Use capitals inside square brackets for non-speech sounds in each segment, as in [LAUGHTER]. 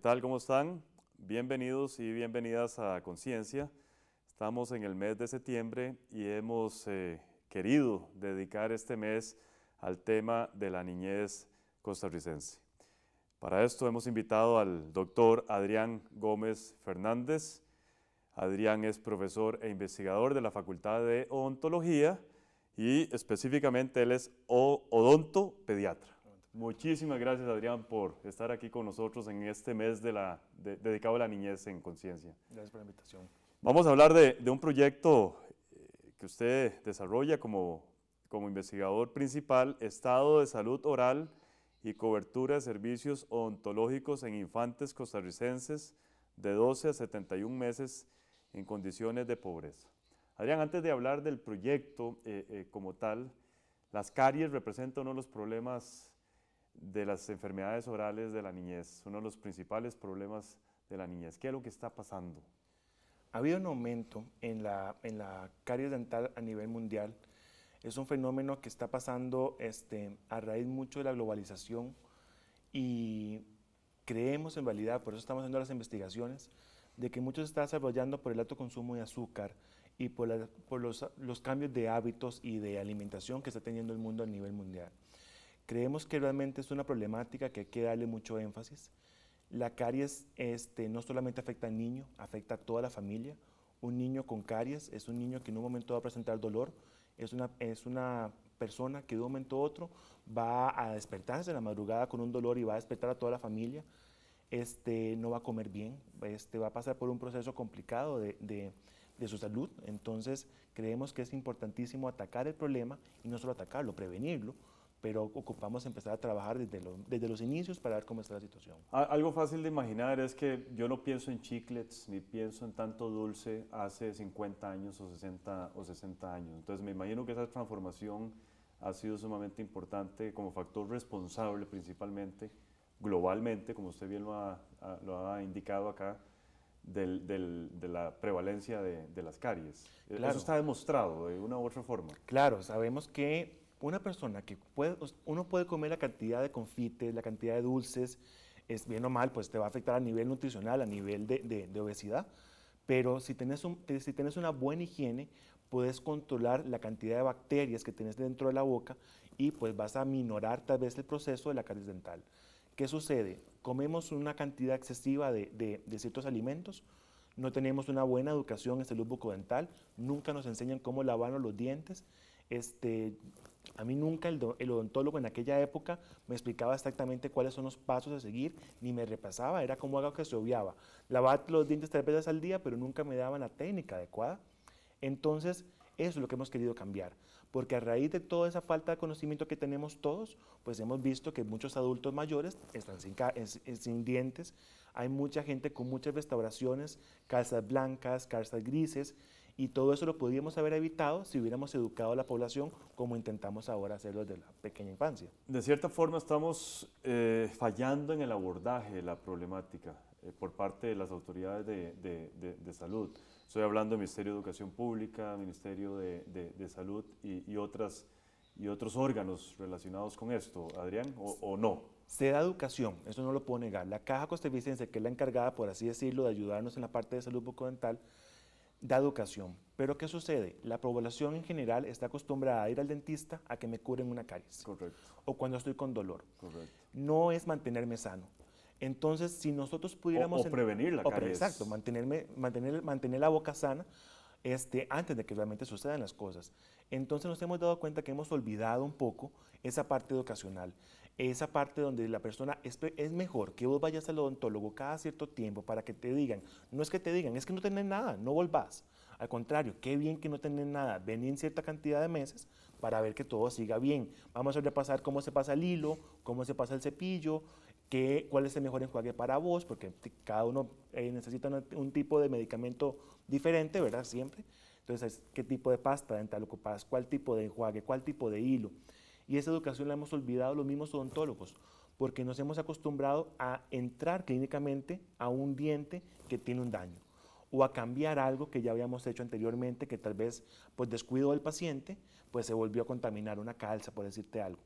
tal? ¿Cómo están? Bienvenidos y bienvenidas a Conciencia. Estamos en el mes de septiembre y hemos eh, querido dedicar este mes al tema de la niñez costarricense. Para esto hemos invitado al doctor Adrián Gómez Fernández. Adrián es profesor e investigador de la Facultad de Odontología y específicamente él es odontopediatra. Muchísimas gracias, Adrián, por estar aquí con nosotros en este mes de la, dedicado a la niñez en conciencia. Gracias por la invitación. Vamos a hablar de, un proyecto eh, que usted desarrolla como, como investigador principal, Estado de Salud Oral y Cobertura de Servicios Ontológicos en Infantes Costarricenses de 12 a 71 meses en condiciones de pobreza. Adrián, antes de hablar del proyecto eh, eh, como tal, las caries representan uno de los problemas de las enfermedades orales de la niñez, uno de los principales problemas de la niñez. ¿Qué es lo que está pasando? Ha habido un aumento en la, caries dental a nivel mundial. Es un fenómeno que está pasando este, a raíz mucho de la globalización y creemos en realidad, por eso estamos haciendo las investigaciones, de que mucho se está desarrollando por el alto consumo de azúcar y por, los, los cambios de hábitos y de alimentación que está teniendo el mundo a nivel mundial. Creemos que realmente es una problemática que hay que darle mucho énfasis. La caries este, no solamente afecta al niño, afecta a toda la familia. Un niño con caries es un niño que en un momento va a presentar dolor, es una, persona que de un momento a otro va a despertarse en la madrugada con un dolor y va a despertar a toda la familia, este, no va a comer bien, este, va a pasar por un proceso complicado de su salud. Entonces creemos que es importantísimo atacar el problema y no solo atacarlo, prevenirlo, pero ocupamos empezar a trabajar desde, desde los inicios para ver cómo está la situación. Algo fácil de imaginar es que yo no pienso en chiclets ni pienso en tanto dulce hace 50 años o 60, o 60 años. Entonces me imagino que esa transformación ha sido sumamente importante como factor responsable principalmente, globalmente, como usted bien lo ha, lo ha indicado acá, del, de la prevalencia de, las caries. E, eso está demostrado de una u otra forma. Claro, sabemos que una persona que puede, uno puede comer la cantidad de confites, la cantidad de dulces, es bien o mal, pues te va a afectar a nivel nutricional, a nivel de, obesidad, pero si tienes si tienes una buena higiene, puedes controlar la cantidad de bacterias que tienes dentro de la boca y pues vas a minorar tal vez el proceso de la caries dental. ¿Qué sucede? Comemos una cantidad excesiva de, de ciertos alimentos, no tenemos una buena educación en salud bucodental, nunca nos enseñan cómo lavarnos los dientes, este, a mí nunca el, odontólogo en aquella época me explicaba exactamente cuáles son los pasos a seguir, ni me repasaba, era como algo que se obviaba. Lavaba los dientes tres veces al día, pero nunca me daban la técnica adecuada. Entonces, eso es lo que hemos querido cambiar, porque a raíz de toda esa falta de conocimiento que tenemos todos, pues hemos visto que muchos adultos mayores están sin, sin dientes, hay mucha gente con muchas restauraciones, calzas blancas, calzas grises, y todo eso lo podríamos haber evitado si hubiéramos educado a la población como intentamos ahora hacerlo desde la pequeña infancia. De cierta forma estamos eh, fallando en el abordaje de la problemática eh, por parte de las autoridades de, de, de, salud. Estoy hablando del Ministerio de Educación Pública, Ministerio de, Salud y, y, otras, y otros órganos relacionados con esto, Adrián, o, no. Se da educación, eso no lo puedo negar. La Caja Costevicense, que es la encargada, por así decirlo, de ayudarnos en la parte de salud bucodental, da educación. Pero ¿qué sucede? La población en general está acostumbrada a ir al dentista a que me curen una caries. O cuando estoy con dolor. No es mantenerme sano. Entonces, si nosotros pudiéramos... O, prevenir la Exacto, mantenerme, mantener, mantener la boca sana este, antes de que realmente sucedan las cosas. Entonces nos hemos dado cuenta que hemos olvidado un poco esa parte educacional esa parte donde la persona es, es, mejor que vos vayas al odontólogo cada cierto tiempo para que te digan, no es que te digan, es que no tenés nada, no volvás. Al contrario, qué bien que no tenés nada, vení en cierta cantidad de meses para ver que todo siga bien. Vamos a repasar cómo se pasa el hilo, cómo se pasa el cepillo, qué, cuál es el mejor enjuague para vos, porque cada uno eh, necesita un, tipo de medicamento diferente, ¿verdad? Siempre. Entonces, qué tipo de pasta dental ocupás, cuál tipo de enjuague, cuál tipo de hilo. Y esa educación la hemos olvidado los mismos odontólogos, porque nos hemos acostumbrado a entrar clínicamente a un diente que tiene un daño o a cambiar algo que ya habíamos hecho anteriormente, que tal vez pues descuido el paciente, pues se volvió a contaminar una calza, por decirte algo.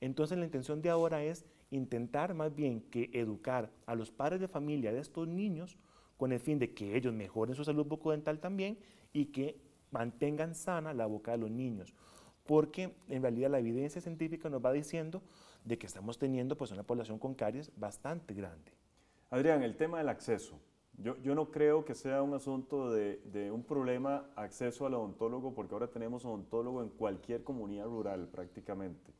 Entonces la intención de ahora es intentar más bien que educar a los padres de familia de estos niños con el fin de que ellos mejoren su salud bucodental también y que mantengan sana la boca de los niños porque en realidad la evidencia científica nos va diciendo de que estamos teniendo pues una población con caries bastante grande. Adrián, el tema del acceso. Yo, yo no creo que sea un asunto de, de, un problema acceso al odontólogo, porque ahora tenemos odontólogo en cualquier comunidad rural prácticamente.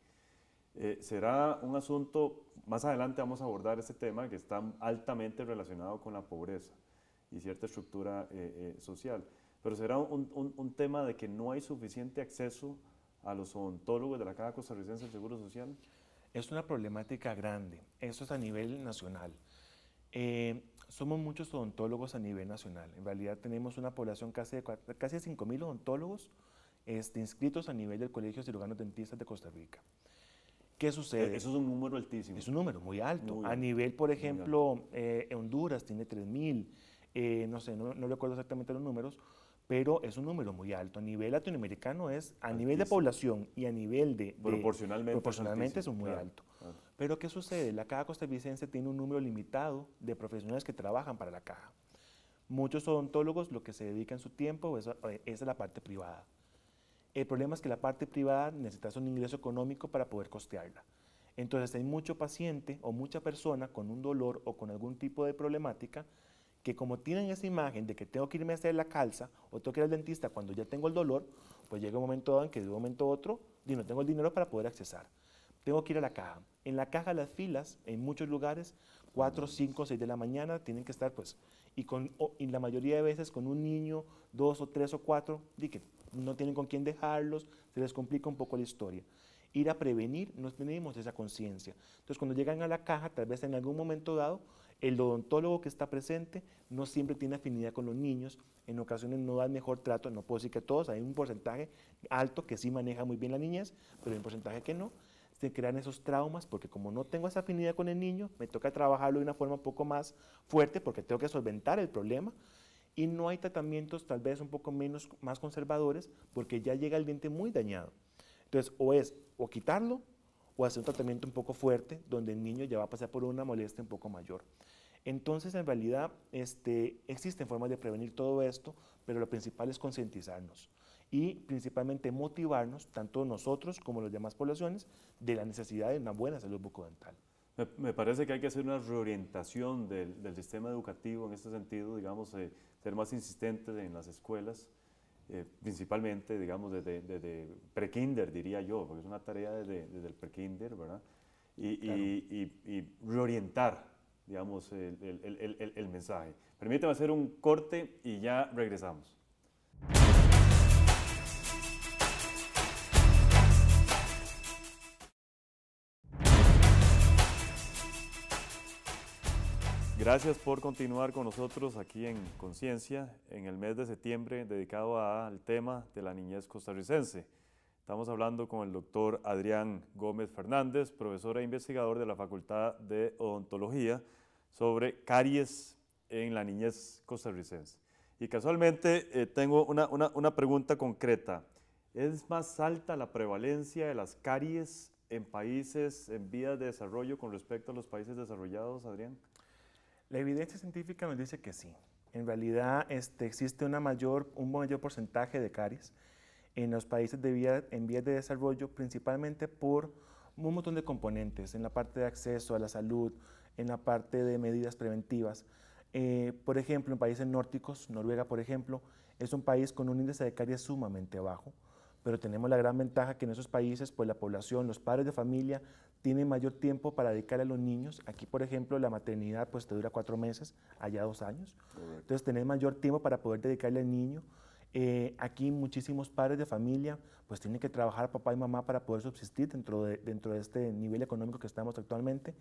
Eh, será un asunto, más adelante vamos a abordar ese tema que está altamente relacionado con la pobreza y cierta estructura eh, eh, social, pero será un, un, un tema de que no hay suficiente acceso a los odontólogos de la Caja Costarricense del Seguro Social? Es una problemática grande. Eso es a nivel nacional. Eh, somos muchos odontólogos a nivel nacional. En realidad tenemos una población casi de casi 5.000 odontólogos este, inscritos a nivel del Colegio de Cirujanos de Costa Rica. ¿Qué sucede? E-, eso es un número altísimo. Es un número muy alto. a nivel, por ejemplo, eh, Honduras tiene 3.000, mil. Eh, no sé, no, no recuerdo exactamente los números, pero es un número muy alto. A nivel latinoamericano es, a nivel de población y a nivel de... proporcionalmente. proporcionalmente es un muy alto. Ah. Pero ¿qué sucede? La Caja Costarricense tiene un número limitado de profesionales que trabajan para la Caja. Muchos odontólogos lo que se dedican su tiempo es eh, es la parte privada. El problema es que la parte privada necesita un ingreso económico para poder costearla. Entonces hay mucho paciente o mucha persona con un dolor o con algún tipo de problemática que como tienen esa imagen de que tengo que irme a hacer la calza o tengo que ir al dentista cuando ya tengo el dolor, pues llega un momento dado en que de un momento a otro y no tengo el dinero para poder accesar. Tengo que ir a la caja. En la caja las filas, en muchos lugares, 4, 5, 6 de la mañana tienen que estar pues, y, con, la mayoría de veces con un niño, dos o tres o cuatro, di que no tienen con quién dejarlos, se les complica un poco la historia ir a prevenir, no tenemos esa conciencia. Entonces, cuando llegan a la caja, tal vez en algún momento dado, el odontólogo que está presente no siempre tiene afinidad con los niños, en ocasiones no da el mejor trato, no puedo decir que todos, hay un porcentaje alto que sí maneja muy bien la niñez, pero hay un porcentaje que no. Se crean esos traumas porque como no tengo esa afinidad con el niño, me toca trabajarlo de una forma un poco más fuerte porque tengo que solventar el problema y no hay tratamientos tal vez un poco menos, más conservadores porque ya llega el diente muy dañado. Entonces, o es o quitarlo o hacer un tratamiento un poco fuerte, donde el niño ya va a pasar por una molestia un poco mayor. Entonces, en realidad, este, existen formas de prevenir todo esto, pero lo principal es concientizarnos y principalmente motivarnos, tanto nosotros como las demás poblaciones, de la necesidad de una buena salud bucodental. Me, parece que hay que hacer una reorientación del, sistema educativo en este sentido, digamos, eh, ser más insistentes en las escuelas eh, principalmente, digamos, desde, desde pre-kinder, diría yo, porque es una tarea desde, desde el pre-kinder, ¿verdad? Y, y, y, reorientar, digamos, el, el, el, mensaje. Permíteme hacer un corte y ya regresamos. Gracias por continuar con nosotros aquí en Conciencia, en el mes de septiembre dedicado al tema de la niñez costarricense. Estamos hablando con el doctor Adrián Gómez Fernández, profesor e investigador de la Facultad de Odontología, sobre caries en la niñez costarricense. Y casualmente eh, tengo una, una pregunta concreta. ¿Es más alta la prevalencia de las caries en países en vías de desarrollo con respecto a los países desarrollados, Adrián? La evidencia científica nos dice que sí. En realidad este, existe una mayor, un mayor porcentaje de caries en los países de vía, en vías de desarrollo, principalmente por un montón de componentes, en la parte de acceso a la salud, en la parte de medidas preventivas. Eh, por ejemplo, en países nórdicos, Noruega, por ejemplo, es un país con un índice de caries sumamente bajo, pero tenemos la gran ventaja que en esos países, pues la población, los padres de familia, tiene mayor tiempo para dedicarle a los niños. Aquí, por ejemplo, la maternidad pues te dura cuatro meses, allá dos años. Entonces, tener mayor tiempo para poder dedicarle al niño. Eh, aquí muchísimos padres de familia pues tienen que trabajar papá y mamá para poder subsistir dentro de, dentro de este nivel económico que estamos actualmente.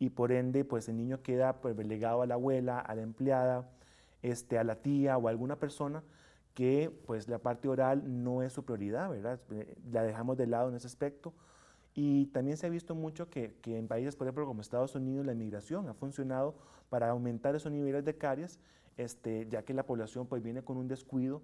Y por ende, pues el niño queda pues, legado a la abuela, a la empleada, este, a la tía o a alguna persona que pues la parte oral no es su prioridad, ¿verdad? Eh, la dejamos de lado en ese aspecto y también se ha visto mucho que, que, en países, por ejemplo, como Estados Unidos, la inmigración ha funcionado para aumentar esos niveles de caries, este, ya que la población pues, viene con un descuido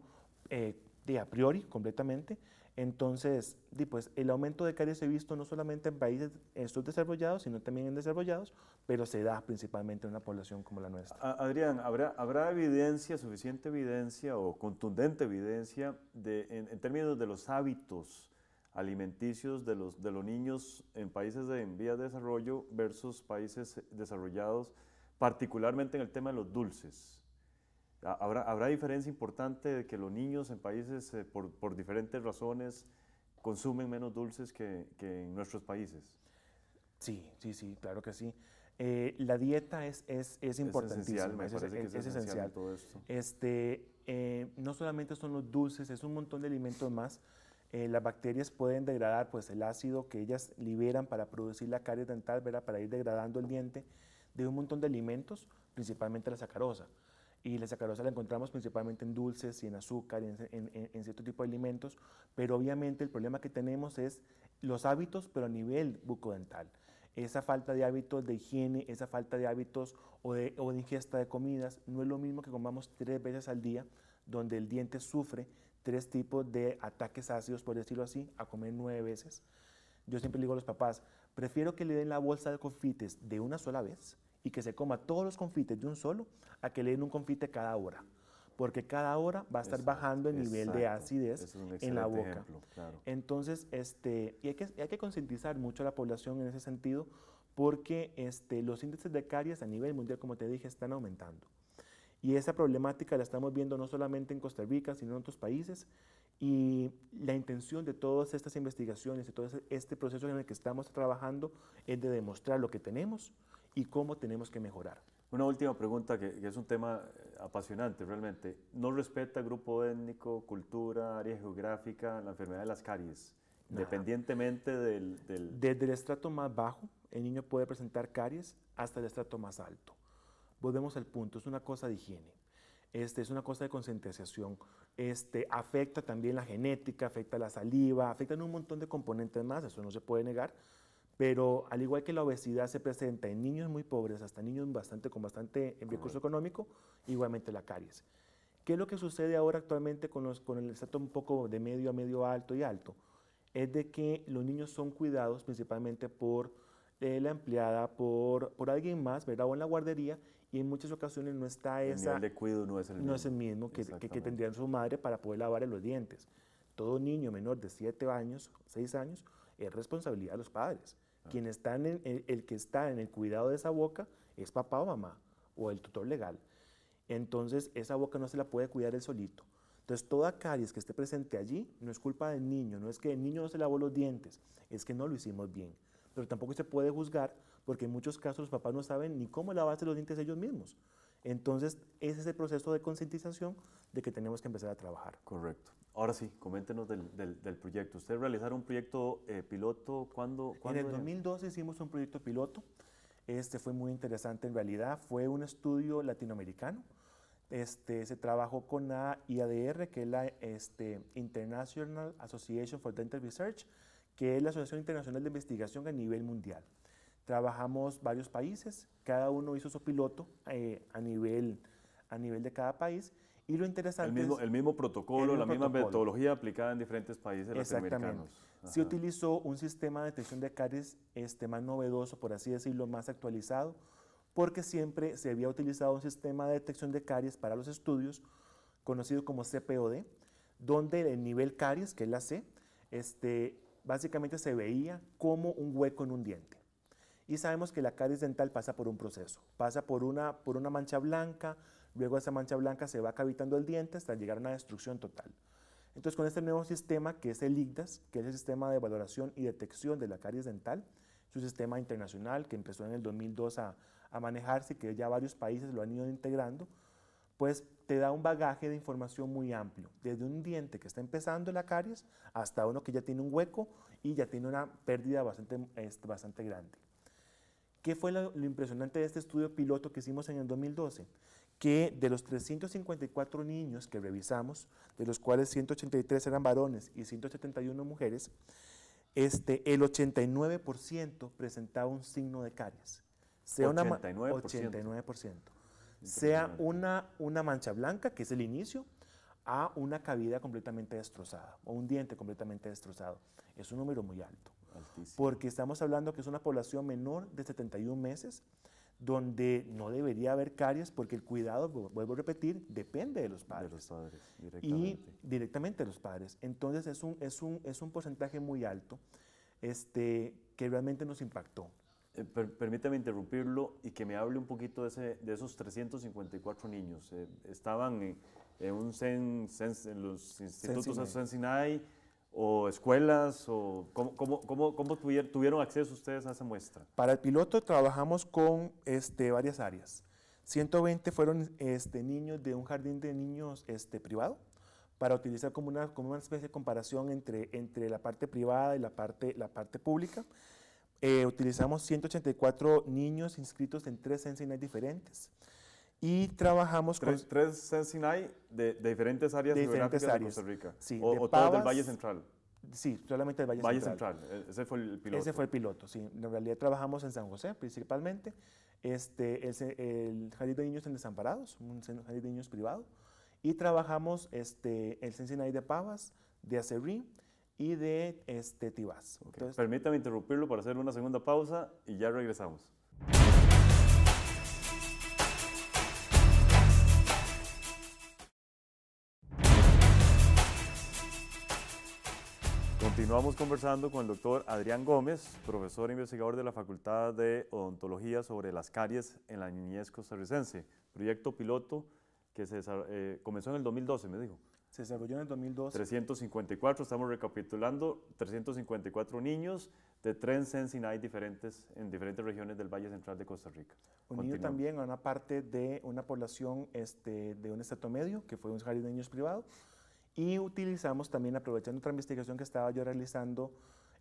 eh, de a priori completamente. Entonces, pues, el aumento de caries se ha visto no solamente en países eh, subdesarrollados, sino también en desarrollados, pero se da principalmente en una población como la nuestra. Adrián, ¿habrá, habrá evidencia, suficiente evidencia o contundente evidencia de, en términos de los hábitos? alimenticios de los, de los niños en países de, en vías de desarrollo versus países desarrollados, particularmente en el tema de los dulces. Habrá, habrá diferencia importante de que los niños en países, eh, por, por, diferentes razones, consumen menos dulces que, que, en nuestros países. Sí, sí, sí, claro que sí. Eh, la dieta es, es, es importantísima. Es esencial, es, esencial, todo esto. Este, eh, no solamente son los dulces, es un montón de alimentos más eh, las bacterias pueden degradar pues, el ácido que ellas liberan para producir la caries dental, para ir degradando el diente de un montón de alimentos, principalmente la sacarosa. Y la sacarosa la encontramos principalmente en dulces y en azúcar, y en, cierto tipo de alimentos, pero obviamente el problema que tenemos es los hábitos, pero a nivel bucodental. Esa falta de hábitos de higiene, esa falta de hábitos o de, o de ingesta de comidas, no es lo mismo que comamos tres veces al día, donde el diente sufre tres tipos de ataques ácidos, por decirlo así, a comer nueve veces. Yo siempre digo a los papás, prefiero que le den la bolsa de confites de una sola vez y que se coma todos los confites de un solo a que le den un confite cada hora porque cada hora va a estar bajando el nivel de acidez en la boca. Entonces, este, y hay que, hay que concientizar mucho a la población en ese sentido, porque este, los índices de caries a nivel mundial, como te dije, están aumentando. Y esa problemática la estamos viendo no solamente en Costa Rica, sino en otros países. Y la intención de todas estas investigaciones, de todo este proceso en el que estamos trabajando, es de demostrar lo que tenemos y cómo tenemos que mejorar. Una última pregunta que, es un tema eh, apasionante realmente. No respeta grupo étnico, cultura, área geográfica, la enfermedad de las caries. independientemente del, del... Desde el estrato más bajo, el niño puede presentar caries hasta el estrato más alto volvemos al punto, es una cosa de higiene. Este, es una cosa de concientización. Este, afecta también la genética, afecta la saliva, afectan un montón de componentes más, eso no se puede negar. Pero al igual que la obesidad se presenta en niños muy pobres, hasta niños bastante, con bastante en recurso económico, igualmente la caries. ¿Qué es lo que sucede ahora actualmente con, los, con el estrato un poco de medio a medio alto y alto? Es de que los niños son cuidados principalmente por eh, la empleada, por, por alguien más, ¿verdad? O en la guardería, y en muchas ocasiones no está esa... El nivel de cuidado no es el mismo. No es el mismo que, que, tendría su madre para poder lavarle los dientes. Todo niño menor de 7 años, 6 años, es responsabilidad de los padres. Ah. Quien está en el, que está en el cuidado de esa boca es papá o mamá o el tutor legal. Entonces esa boca no se la puede cuidar él solito. Entonces toda caries que esté presente allí no es culpa del niño, no es que el niño no se lavó los dientes, es que no lo hicimos bien. Pero tampoco se puede juzgar porque en muchos casos los papás no saben ni cómo lavarse los dientes ellos mismos. Entonces, ese es el proceso de concientización de que tenemos que empezar a trabajar. Correcto. Ahora sí, coméntenos del, del, proyecto. ¿Usted realizaron un proyecto eh, piloto, ¿cuándo, En el 2012 hicimos un proyecto piloto. Este fue muy interesante en realidad. Fue un estudio latinoamericano. Este, se trabajó con la IADR, que es la este, International Association for Dental Research, que es la Asociación Internacional de Investigación a nivel mundial trabajamos varios países, cada uno hizo su piloto eh, a, nivel, a nivel de cada país. Y lo interesante el mismo, es... El mismo protocolo, la misma metodología aplicada en diferentes países latinoamericanos. Se utilizó un sistema de detección de caries este, más novedoso, por así decirlo, más actualizado, porque siempre se había utilizado un sistema de detección de caries para los estudios, conocido como CPOD, donde el nivel caries, que es la C, este, básicamente se veía como un hueco en un diente. Y sabemos que la caries dental pasa por un proceso, pasa por una, por una mancha blanca, luego esa mancha blanca se va cavitando el diente hasta llegar a una destrucción total. Entonces, con este nuevo sistema que es el IGDAS, que es el sistema de valoración y detección de la caries dental, es un sistema internacional que empezó en el 2002 a, a manejarse y que ya varios países lo han ido integrando, pues te da un bagaje de información muy amplio, desde un diente que está empezando la caries hasta uno que ya tiene un hueco y ya tiene una pérdida bastante, este, bastante grande. ¿Qué fue lo, impresionante de este estudio piloto que hicimos en el 2012? Que de los 354 niños que revisamos, de los cuales 183 eran varones y 171 mujeres, este, el 89% presentaba un signo de caries. Sea Una, 89%. Sea una, una mancha blanca, que es el inicio, a una cavidad completamente destrozada o un diente completamente destrozado. Es un número muy alto porque estamos hablando que es una población menor de 71 meses, donde no debería haber caries porque el cuidado, vuelvo a repetir, depende de los padres. De los padres, directamente. Y directamente de los padres. Entonces es un, es un, es un porcentaje muy alto este, que realmente nos impactó. Eh, permítame interrumpirlo y que me hable un poquito de, ese, de esos 354 niños. Eh, estaban en, un en los institutos Sensinae o escuelas? O ¿Cómo, cómo, cómo, tuvieron, acceso ustedes a esa muestra? Para el piloto trabajamos con este, varias áreas. 120 fueron este, niños de un jardín de niños este, privado para utilizar como una, como una especie de comparación entre, entre la parte privada y la parte, la parte pública. Eh, utilizamos 184 niños inscritos en tres enseñas diferentes y trabajamos con... Tres Sensinay de, diferentes áreas de diferentes áreas. de Costa Rica. Sí, o, todo del Valle Central. Sí, solamente del Valle, Valle Central. E, ese fue el piloto. Ese fue el piloto, sí. En realidad trabajamos en San José principalmente. Este, el, el Jardín de Niños en Desamparados, un Jardín de Niños privado. Y trabajamos este, el Sensinay de Pavas, de Acerí y de este, Tibás. Permítame interrumpirlo para hacer una segunda pausa y ya regresamos. Continuamos conversando con el doctor Adrián Gómez, profesor e investigador de la Facultad de Odontología sobre las caries en la niñez costarricense, proyecto piloto que se eh, comenzó en el 2012, me dijo. Se desarrolló en el 2012. 354, estamos recapitulando, 354 niños de tres diferentes en diferentes regiones del Valle Central de Costa Rica. Unido también a una parte de una población este, de un estatus medio, que fue un jardín de niños privado, y utilizamos también, aprovechando otra investigación que estaba yo realizando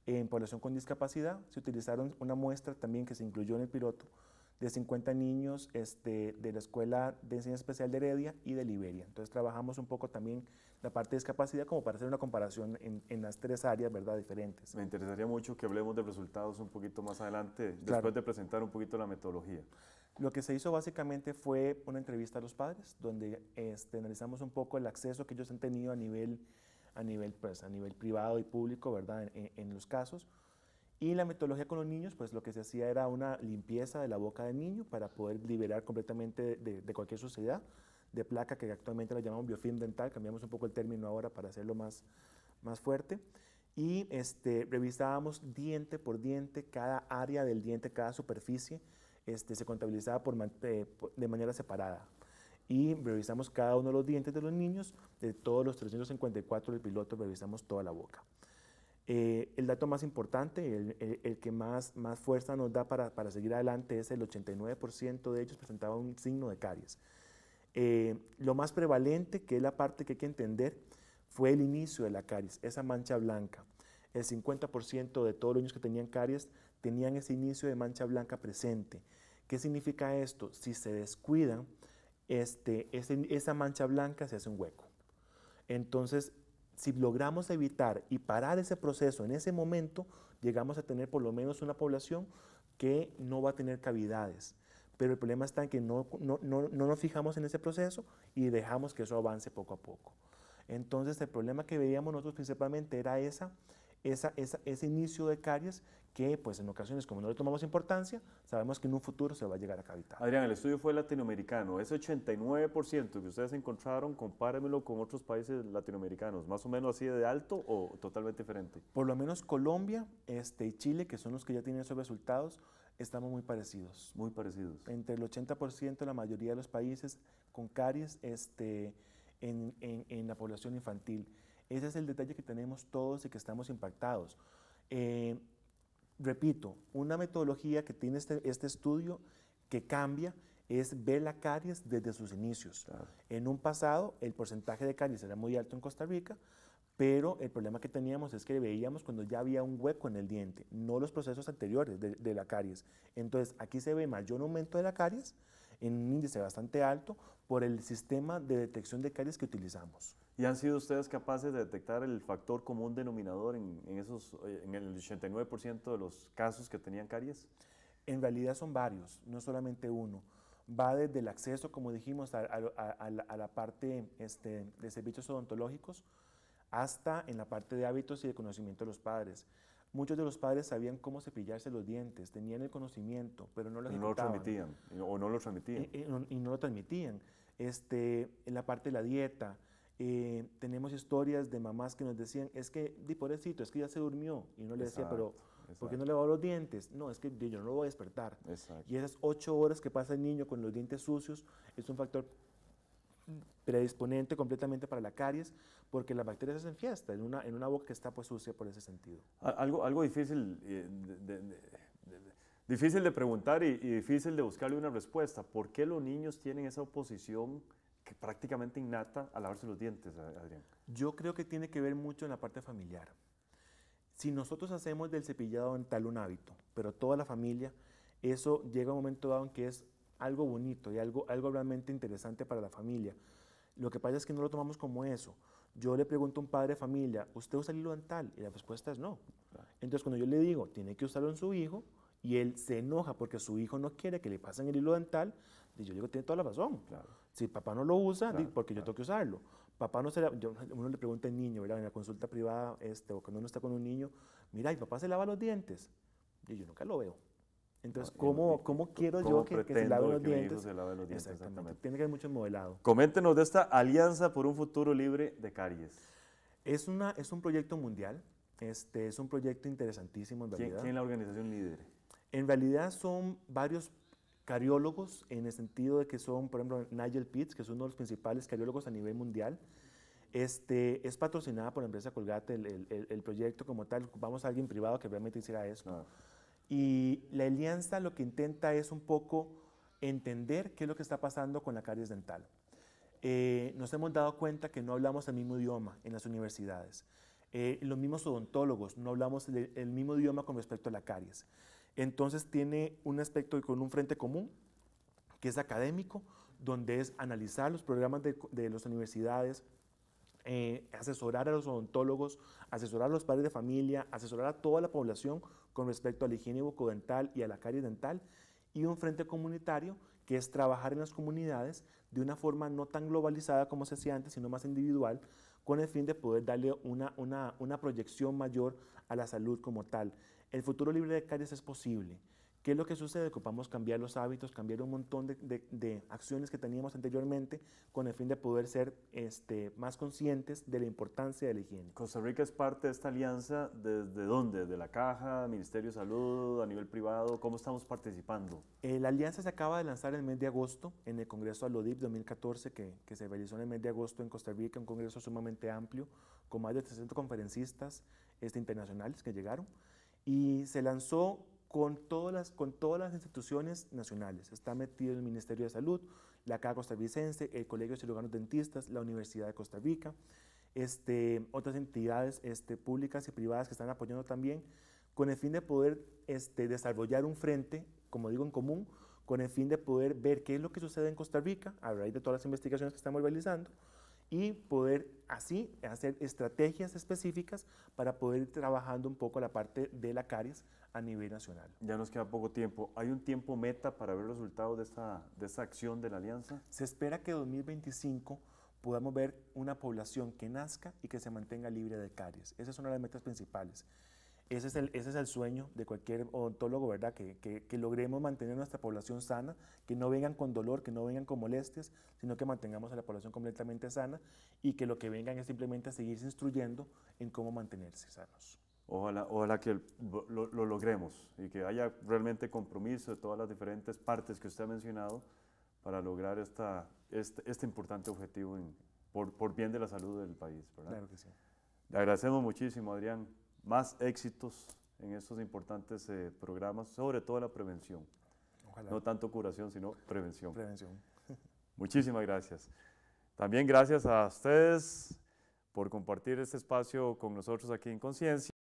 en población con discapacidad, se utilizaron una muestra también que se incluyó en el piloto de 50 niños este, de la Escuela de Enseñanza Especial de Heredia y de Liberia. Entonces trabajamos un poco también la parte de discapacidad como para hacer una comparación en, en las tres áreas ¿verdad? diferentes. Me interesaría mucho que hablemos de resultados un poquito más adelante, después de presentar un poquito la metodología. Lo que se hizo básicamente fue una entrevista a los padres, donde este, analizamos un poco el acceso que ellos han tenido a nivel, a nivel, pues, a nivel privado y público, ¿verdad? En, los casos. Y la metodología con los niños, pues lo que se hacía era una limpieza de la boca del niño para poder liberar completamente de, cualquier suciedad, de placa que actualmente la llamamos biofilm dental, cambiamos un poco el término ahora para hacerlo más, más fuerte. Y este, revisábamos diente por diente cada área del diente, cada superficie este, se contabilizaba eh, por, de manera separada. Y revisamos cada uno de los dientes de los niños, de todos los 354 del piloto, revisamos toda la boca. Eh, el dato más importante, el, que más, más fuerza nos da para, para seguir adelante es el 89% de ellos presentaba un signo de caries. Eh, lo más prevalente, que es la parte que hay que entender, fue el inicio de la caries, esa mancha blanca. El 50% de todos los niños que tenían caries tenían ese inicio de mancha blanca presente. ¿Qué significa esto? Si se descuida, este, esa mancha blanca se hace un hueco. Entonces, si logramos evitar y parar ese proceso en ese momento, llegamos a tener por lo menos una población que no va a tener cavidades. Pero el problema está en que no, no, no, no nos fijamos en ese proceso y dejamos que eso avance poco a poco. Entonces, el problema que veíamos nosotros principalmente era esa, ese inicio de caries que pues en ocasiones como no le tomamos importancia, sabemos que en un futuro se va a llegar a cavitar. Adrián, el estudio fue latinoamericano, ese 89% que ustedes encontraron, compárenlo con otros países latinoamericanos, más o menos así de alto o totalmente diferente. Por lo menos Colombia este, y Chile, que son los que ya tienen esos resultados, estamos muy parecidos. Muy parecidos. Entre el 80% de la mayoría de los países con caries este, en, en, en la población infantil. Ese es el detalle que tenemos todos y que estamos impactados. Eh, repito, una metodología que tiene este, este, estudio que cambia es ver la caries desde sus inicios. En un pasado el porcentaje de caries era muy alto en Costa Rica, pero el problema que teníamos es que veíamos cuando ya había un hueco en el diente, no los procesos anteriores de, de, la caries. Entonces aquí se ve mayor aumento de la caries en un índice bastante alto por el sistema de detección de caries que utilizamos. ¿Y han sido ustedes capaces de detectar el factor común denominador en, esos, eh, en el 89% de los casos que tenían caries? En realidad son varios, no solamente uno. Va desde el acceso, como dijimos, a, la, parte este, de servicios odontológicos hasta en la parte de hábitos y de conocimiento de los padres. Muchos de los padres sabían cómo cepillarse los dientes, tenían el conocimiento, pero no lo, transmitían. O no lo eh, transmitían. Eh, y, no lo transmitían. Este, en la parte de la dieta, eh, tenemos historias de mamás que nos decían, es que, di pobrecito, es que ya se durmió. Y uno le decía, pero ¿por qué no le va los dientes? No, es que yo no lo voy a despertar. Y esas ocho horas que pasa el niño con los dientes sucios es un factor predisponente completamente para la caries, porque las bacterias se fiesta en una, en una boca que está pues sucia por ese sentido. Algo, algo difícil, eh, de, difícil de preguntar y, y difícil de buscarle una respuesta. ¿Por qué los niños tienen esa oposición? prácticamente innata a lavarse los dientes, Adrián? Yo creo que tiene que ver mucho en la parte familiar. Si nosotros hacemos del cepillado dental un hábito, pero toda la familia, eso llega a un momento dado en que es algo bonito y algo, algo realmente interesante para la familia. Lo que pasa es que no lo tomamos como eso. Yo le pregunto a un padre de familia, ¿usted usa el hilo dental? Y la respuesta es no. Entonces, cuando yo le digo, tiene que usarlo en su hijo, y él se enoja porque su hijo no quiere que le pasen el hilo dental. Y yo digo, tiene toda la razón. Si papá no lo usa, porque yo tengo que usarlo. Papá no se lava. uno le pregunta al niño, ¿verdad? En la consulta privada, este, o cuando uno está con un niño, mira, ¿y papá se lava los dientes? Y yo nunca lo veo. Entonces, ¿cómo, cómo quiero yo que, se lave los, dientes? Exactamente. Tiene que haber mucho modelado. Coméntenos de esta Alianza por un Futuro Libre de Caries. Es, una, es un proyecto mundial. Este, es un proyecto interesantísimo en ¿Quién, es la organización líder? En realidad son varios cariólogos en el sentido de que son, por ejemplo, Nigel Pitts, que es uno de los principales cariólogos a nivel mundial. Este, es patrocinada por la empresa Colgate el, proyecto como tal. Vamos a alguien privado que realmente hiciera eso. Ah. Y la alianza lo que intenta es un poco entender qué es lo que está pasando con la caries dental. Eh, nos hemos dado cuenta que no hablamos el mismo idioma en las universidades. Eh, los mismos odontólogos no hablamos el mismo idioma con respecto a la caries. Entonces tiene un aspecto con un frente común, que es académico, donde es analizar los programas de, las universidades, eh, asesorar a los odontólogos, asesorar a los padres de familia, asesorar a toda la población con respecto al la higiene bucodental y a la caries dental, y un frente comunitario que es trabajar en las comunidades de una forma no tan globalizada como se hacía antes, sino más individual, con el fin de poder darle una proyección mayor a la salud como tal. El futuro libre de calles es posible. ¿Qué es lo que sucede? Ocupamos cambiar los hábitos, cambiar un montón de, acciones que teníamos anteriormente con el fin de poder ser este, más conscientes de la importancia de la higiene. Costa Rica es parte de esta alianza, ¿desde dónde? ¿De la Caja, Ministerio de Salud, a nivel privado? ¿Cómo estamos participando? Eh, la alianza se acaba de lanzar en el mes de agosto en el Congreso Alodip 2014 que, que se realizó en el mes de agosto en Costa Rica, un congreso sumamente amplio con más de 300 conferencistas este, internacionales que llegaron y se lanzó con todas las, con todas las instituciones nacionales. Está metido el Ministerio de Salud, la Caja costarricense, el Colegio de Cirujanos Dentistas, la Universidad de Costa Rica, este, otras entidades este, públicas y privadas que están apoyando también, con el fin de poder este, desarrollar un frente, como digo, en común, con el fin de poder ver qué es lo que sucede en Costa Rica a raíz de todas las investigaciones que estamos realizando y poder así hacer estrategias específicas para poder ir trabajando un poco la parte de la caries a nivel nacional. Ya nos queda poco tiempo. ¿Hay un tiempo meta para ver los resultados de esta, de esta acción de la alianza? Se espera que en 2025 podamos ver una población que nazca y que se mantenga libre de caries. Esa es una de las metas principales. Ese es, el, ese es el sueño de cualquier odontólogo, ¿verdad? Que, que, logremos mantener nuestra población sana, que no vengan con dolor, que no vengan con molestias, sino que mantengamos a la población completamente sana y que lo que vengan es simplemente seguirse instruyendo en cómo mantenerse sanos. Ojalá, ojalá que lo, logremos y que haya realmente compromiso de todas las diferentes partes que usted ha mencionado para lograr esta, este, este importante objetivo por, por, bien de la salud del país. ¿verdad? Claro que sí. Le agradecemos muchísimo, Adrián, más éxitos en estos importantes eh, programas, sobre todo la prevención. No tanto curación, sino prevención. Prevención. [LAUGHS] Muchísimas gracias. También gracias a ustedes por compartir este espacio con nosotros aquí en Conciencia.